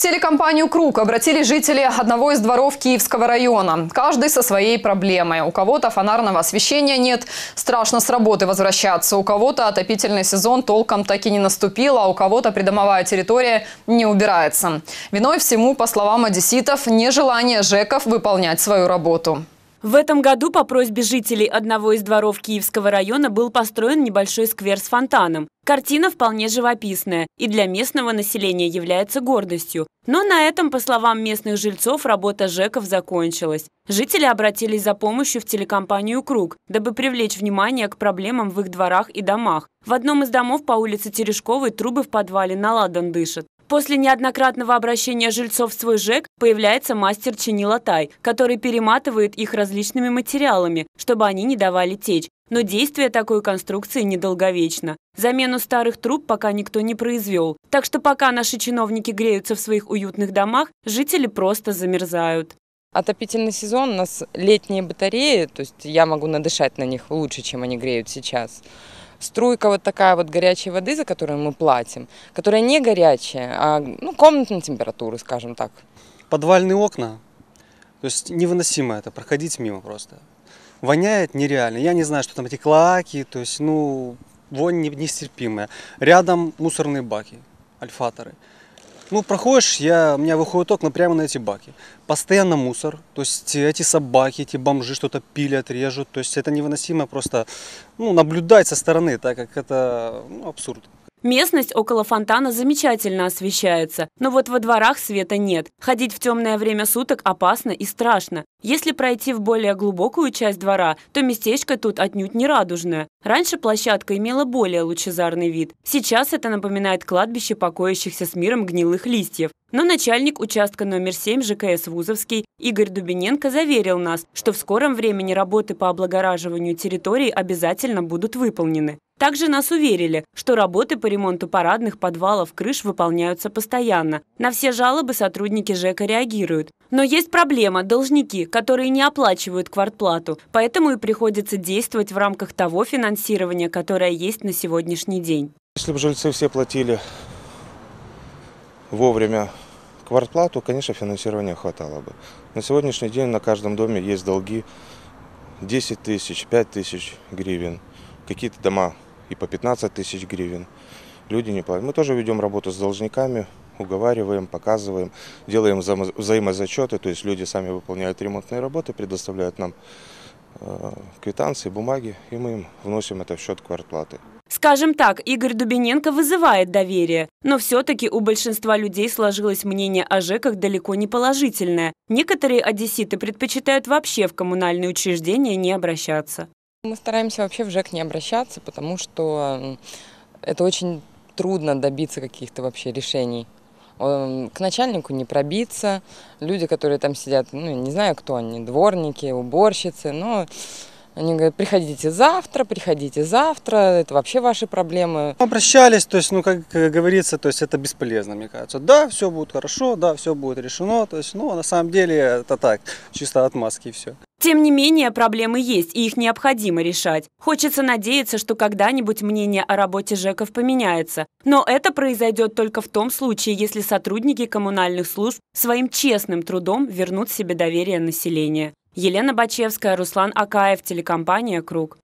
телекомпанию «Круг» обратились жители одного из дворов Киевского района. Каждый со своей проблемой. У кого-то фонарного освещения нет, страшно с работы возвращаться. У кого-то отопительный сезон толком так и не наступил, а у кого-то придомовая территория не убирается. Виной всему, по словам одесситов, нежелание ЖЭКов выполнять свою работу. В этом году по просьбе жителей одного из дворов Киевского района был построен небольшой сквер с фонтаном. Картина вполне живописная и для местного населения является гордостью. Но на этом, по словам местных жильцов, работа ЖЭКов закончилась. Жители обратились за помощью в телекомпанию «Круг», дабы привлечь внимание к проблемам в их дворах и домах. В одном из домов по улице Терешковой трубы в подвале на ладан дышат. После неоднократного обращения жильцов в свой ЖЭК появляется мастер чинила тай, который перематывает их различными материалами, чтобы они не давали течь. Но действие такой конструкции недолговечно. Замену старых труб пока никто не произвел. Так что пока наши чиновники греются в своих уютных домах, жители просто замерзают. Отопительный сезон, у нас летние батареи, то есть я могу надышать на них лучше, чем они греют сейчас струйка вот такая вот горячей воды, за которую мы платим, которая не горячая, а ну, комнатной температуры, скажем так. Подвальные окна, то есть невыносимо это, проходить мимо просто. Воняет нереально. Я не знаю, что там эти клаки, то есть, ну, вонь нестерпимая. Рядом мусорные баки, альфаторы. Ну, проходишь, я, у меня выходит окна прямо на эти баки. Постоянно мусор, то есть эти собаки, эти бомжи что-то пилят, режут. То есть это невыносимо просто ну, наблюдать со стороны, так как это ну, абсурд. Местность около фонтана замечательно освещается, но вот во дворах света нет. Ходить в темное время суток опасно и страшно. Если пройти в более глубокую часть двора, то местечко тут отнюдь не радужное. Раньше площадка имела более лучезарный вид. Сейчас это напоминает кладбище покоящихся с миром гнилых листьев. Но начальник участка номер 7 ЖКС Вузовский Игорь Дубиненко заверил нас, что в скором времени работы по облагораживанию территории обязательно будут выполнены. Также нас уверили, что работы по ремонту парадных подвалов крыш выполняются постоянно. На все жалобы сотрудники ЖЭКа реагируют. Но есть проблема – должники, которые не оплачивают квартплату. Поэтому и приходится действовать в рамках того финансирования, которое есть на сегодняшний день. Если бы жильцы все платили вовремя квартплату, конечно, финансирования хватало бы. На сегодняшний день на каждом доме есть долги 10 тысяч, 5 тысяч гривен. Какие-то дома и по 15 тысяч гривен. Люди не платят. Мы тоже ведем работу с должниками, уговариваем, показываем, делаем взаимозачеты, то есть люди сами выполняют ремонтные работы, предоставляют нам э, квитанции, бумаги, и мы им вносим это в счет квартплаты. Скажем так, Игорь Дубиненко вызывает доверие, но все-таки у большинства людей сложилось мнение о ЖЭКах далеко не положительное. Некоторые одесситы предпочитают вообще в коммунальные учреждения не обращаться. Мы стараемся вообще в ЖЭК не обращаться, потому что это очень трудно добиться каких-то вообще решений. Эм, к начальнику не пробиться, люди, которые там сидят, ну, не знаю, кто они, дворники, уборщицы, но они говорят, приходите завтра, приходите завтра, это вообще ваши проблемы. Обращались, то есть, ну, как говорится, то есть это бесполезно, мне кажется. Да, все будет хорошо, да, все будет решено, то есть, ну, на самом деле это так, чисто отмазки и все. Тем не менее, проблемы есть, и их необходимо решать. Хочется надеяться, что когда-нибудь мнение о работе ЖЭКов поменяется. Но это произойдет только в том случае, если сотрудники коммунальных служб своим честным трудом вернут себе доверие населения. Елена Бачевская, Руслан Акаев, телекомпания «Круг».